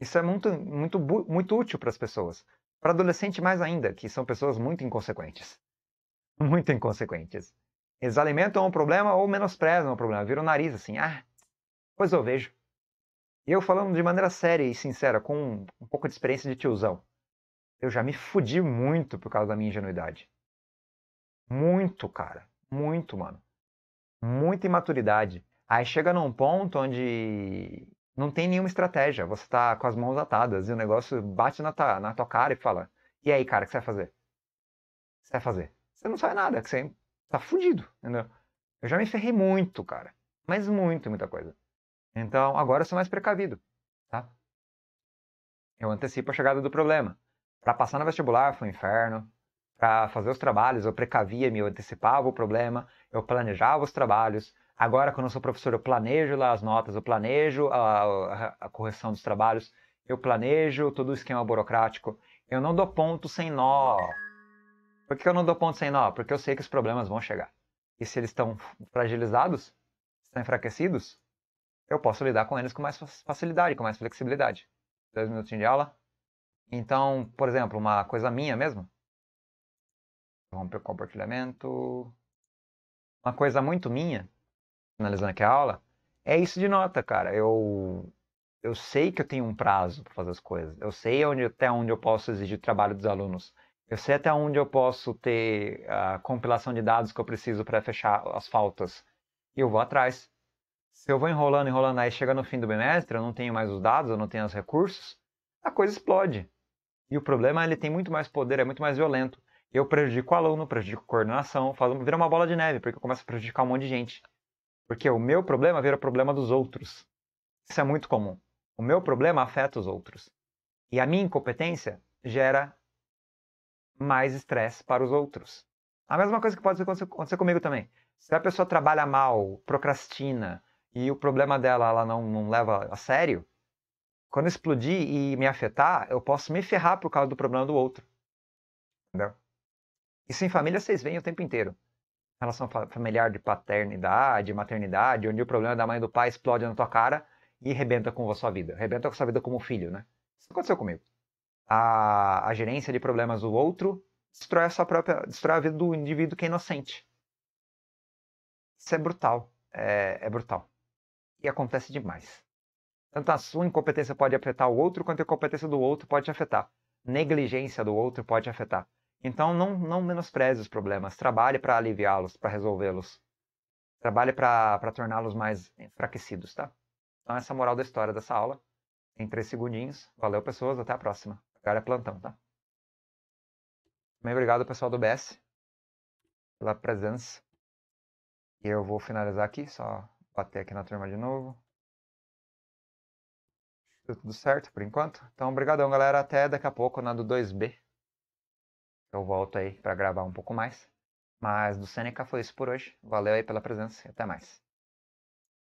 Isso é muito, muito, muito útil para as pessoas. Para adolescente, mais ainda, que são pessoas muito inconsequentes muito inconsequentes. Eles alimentam um problema ou menosprezam o problema, viram o nariz assim, ah, pois eu vejo. Eu falando de maneira séria e sincera, com um, pouco de experiência de tiozão, eu já me fudi muito por causa da minha ingenuidade. Muito, cara. Muito, mano. Muita imaturidade. Aí chega num ponto onde não tem nenhuma estratégia. Você tá com as mãos atadas e o negócio bate na, ta, na tua cara e fala: E aí, cara, o que você vai fazer? O que você vai fazer? você não sabe nada, que você tá fudido, entendeu? Eu já me ferrei muito, cara. Mas muito, muita coisa. Então, agora eu sou mais precavido, tá? Eu antecipo a chegada do problema. Para passar no vestibular foi um inferno. Para fazer os trabalhos, eu precavia-me, eu antecipava o problema, eu planejava os trabalhos. Agora, quando eu sou professor, eu planejo lá as notas, eu planejo a, a, a correção dos trabalhos, eu planejo todo o esquema burocrático. Eu não dou ponto sem nó. Por que eu não dou ponto sem nó? Porque eu sei que os problemas vão chegar. E se eles estão fragilizados, estão enfraquecidos, eu posso lidar com eles com mais facilidade, com mais flexibilidade. Dois minutinhos de aula. Então, por exemplo, uma coisa minha mesmo. romper o compartilhamento. Uma coisa muito minha, analisando aqui a aula, é isso de nota, cara. Eu, eu sei que eu tenho um prazo para fazer as coisas. Eu sei onde, até onde eu posso exigir o trabalho dos alunos. Eu sei até onde eu posso ter a compilação de dados que eu preciso para fechar as faltas. E eu vou atrás. Se eu vou enrolando, enrolando, aí chega no fim do bimestre, eu não tenho mais os dados, eu não tenho os recursos, a coisa explode. E o problema ele tem muito mais poder, é muito mais violento. Eu prejudico o aluno, prejudico a coordenação, faz, vira uma bola de neve, porque eu começo a prejudicar um monte de gente. Porque o meu problema vira problema dos outros. Isso é muito comum. O meu problema afeta os outros. E a minha incompetência gera mais estresse para os outros. A mesma coisa que pode acontecer comigo também. Se a pessoa trabalha mal, procrastina e o problema dela ela não, não leva a sério, quando explodir e me afetar, eu posso me ferrar por causa do problema do outro. Entendeu? Isso em família vocês veem o tempo inteiro. Relação familiar de paternidade, maternidade, onde o problema da mãe e do pai explode na tua cara e rebenta com a sua vida. Rebenta com a sua vida como filho, né? Isso aconteceu comigo a, a gerência de problemas do outro destrói a sua própria, destrói a vida do indivíduo que é inocente. Isso é brutal, é, é brutal. E acontece demais. Tanto a sua incompetência pode afetar o outro, quanto a incompetência do outro pode te afetar. Negligência do outro pode afetar. Então não, não menospreze os problemas, trabalhe para aliviá-los, para resolvê-los. Trabalhe para torná-los mais enfraquecidos, tá? Então essa é a moral da história dessa aula. Em três segundinhos. Valeu pessoas, até a próxima. Cara é plantão, tá? Muito obrigado, pessoal do BS, pela presença. E eu vou finalizar aqui, só bater aqui na turma de novo. Deu tudo certo por enquanto. Então, obrigadão, galera. Até daqui a pouco na do 2B. Eu volto aí para gravar um pouco mais. Mas do Seneca foi isso por hoje. Valeu aí pela presença e até mais.